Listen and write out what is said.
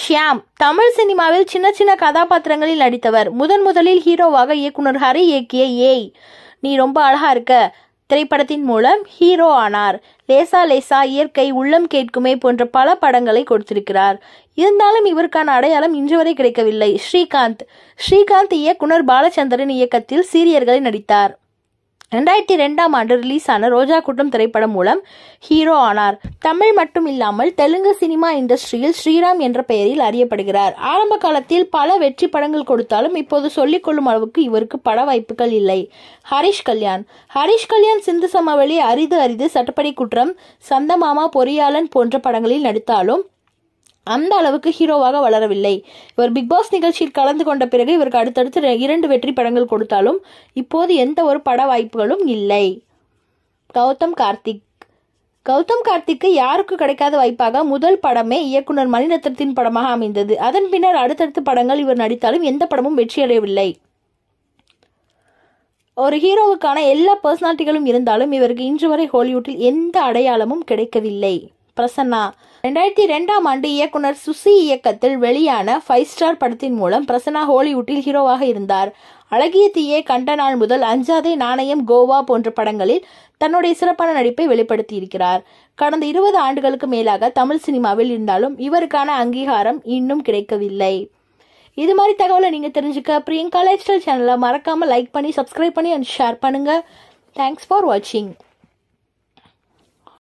ஷியாம் தமிழ் சினிமாவில் சின்ன சின்ன கதாபாத்திரங்களில் நடித்தவர் முதன் முதலில் ஹீரோவாக இயக்குனர் ஹரி இயக்கிய ஏய் நீ ரொம்ப அழகா இருக்க திரைப்படத்தின் மூலம் ஹீரோ ஆனார் லேசா லேசா இயற்கை உள்ளம் கேட்குமே போன்ற பல படங்களை கொடுத்திருக்கிறார் இருந்தாலும் இவருக்கான அடையாளம் இன்று வரை கிடைக்கவில்லை ஸ்ரீகாந்த் ஸ்ரீகாந்த் இயக்குனர் பாலச்சந்திரன் இயக்கத்தில் சீரியர்களை நடித்தார் ரெண்டாயிரத்தி ரெண்டாம் ஆண்டு ரிலீஸ் ஆன ரோஜா கூட்டம் திரைப்படம் மூலம் ஹீரோ ஆனார் தமிழ் மட்டும் இல்லாமல் தெலுங்கு சினிமா இண்டஸ்ட்ரியில் ஸ்ரீராம் என்ற பெயரில் அறியப்படுகிறார் ஆரம்ப காலத்தில் பல வெற்றி படங்கள் கொடுத்தாலும் இப்போது கொள்ளும் அளவுக்கு இவருக்கு பட வாய்ப்புகள் இல்லை ஹரிஷ் கல்யாண் ஹரிஷ் கல்யாண் சிந்து சமவெளி அரிது அரிது சட்டப்படி குற்றம் சந்தமாமா பொறியாளன் போன்ற படங்களில் நடித்தாலும் அந்த அளவுக்கு ஹீரோவாக வளரவில்லை இவர் பிக்பாஸ் நிகழ்ச்சியில் கலந்து கொண்ட பிறகு இவருக்கு அடுத்தடுத்து இரண்டு வெற்றி படங்கள் கொடுத்தாலும் இப்போது எந்த ஒரு பட வாய்ப்புகளும் இல்லை கௌதம் கார்த்திக் கௌதம் கார்த்திக்கு யாருக்கு கிடைக்காத வாய்ப்பாக முதல் படமே இயக்குனர் மணிரத்னத்தின் படமாக அமைந்தது அதன் பின்னர் அடுத்தடுத்த படங்கள் இவர் நடித்தாலும் எந்த படமும் வெற்றியடையவில்லை ஒரு ஹீரோவுக்கான எல்லா பர்சனாலிட்டிகளும் இருந்தாலும் இவருக்கு இன்று வரை ஹாலிவுட்டில் எந்த அடையாளமும் கிடைக்கவில்லை பிரசன்னா ரெண்டாயிரத்தி ரெண்டாம் ஆண்டு இயக்குனர் சுசி இயக்கத்தில் வெளியான ஃபைவ் ஸ்டார் படத்தின் மூலம் பிரசன்னா ஹாலிவுட்டில் ஹீரோவாக இருந்தார் அழகிய தீயை கண்ட நாள் முதல் அஞ்சாதே நாணயம் கோவா போன்ற படங்களில் தன்னுடைய சிறப்பான நடிப்பை வெளிப்படுத்தியிருக்கிறார் கடந்த இருபது ஆண்டுகளுக்கு மேலாக தமிழ் சினிமாவில் இருந்தாலும் இவருக்கான அங்கீகாரம் இன்னும் கிடைக்கவில்லை இது மாதிரி தகவலை நீங்கள் தெரிஞ்சுக்க பிரியங்கா லைஃப் ஸ்டைல் சேனலை மறக்காமல் லைக் பண்ணி சப்ஸ்கிரைப் பண்ணி அண்ட் ஷேர் பண்ணுங்கள் தேங்க்ஸ் ஃபார் வாட்சிங்